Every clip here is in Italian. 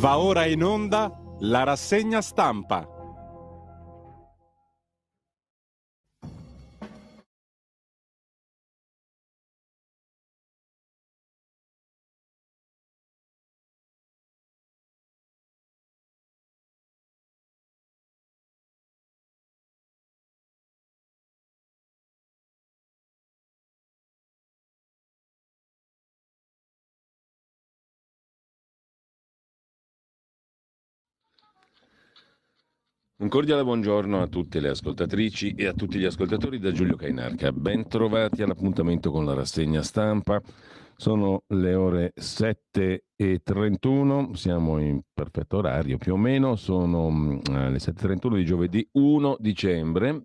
Va ora in onda la rassegna stampa. Un cordiale buongiorno a tutte le ascoltatrici e a tutti gli ascoltatori da Giulio Cainarca. Ben trovati all'appuntamento con la rassegna stampa. Sono le ore 7.31, siamo in perfetto orario più o meno, sono mm, eh, le 7.31 di giovedì 1 dicembre.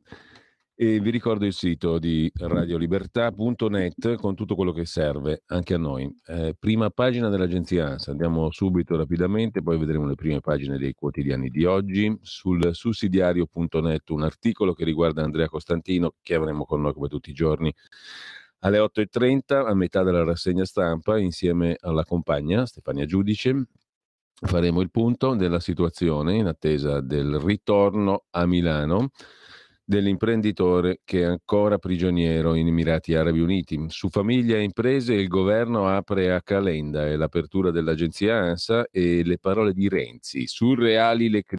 E vi ricordo il sito di radiolibertà.net con tutto quello che serve anche a noi. Eh, prima pagina dell'agenzia ANSA, andiamo subito rapidamente, poi vedremo le prime pagine dei quotidiani di oggi. Sul sussidiario.net un articolo che riguarda Andrea Costantino, che avremo con noi come tutti i giorni alle 8.30, a metà della rassegna stampa, insieme alla compagna Stefania Giudice. Faremo il punto della situazione in attesa del ritorno a Milano dell'imprenditore che è ancora prigioniero in Emirati Arabi Uniti. Su famiglia e imprese il governo apre a Calenda e l'apertura dell'agenzia ANSA e le parole di Renzi, surreali le critiche.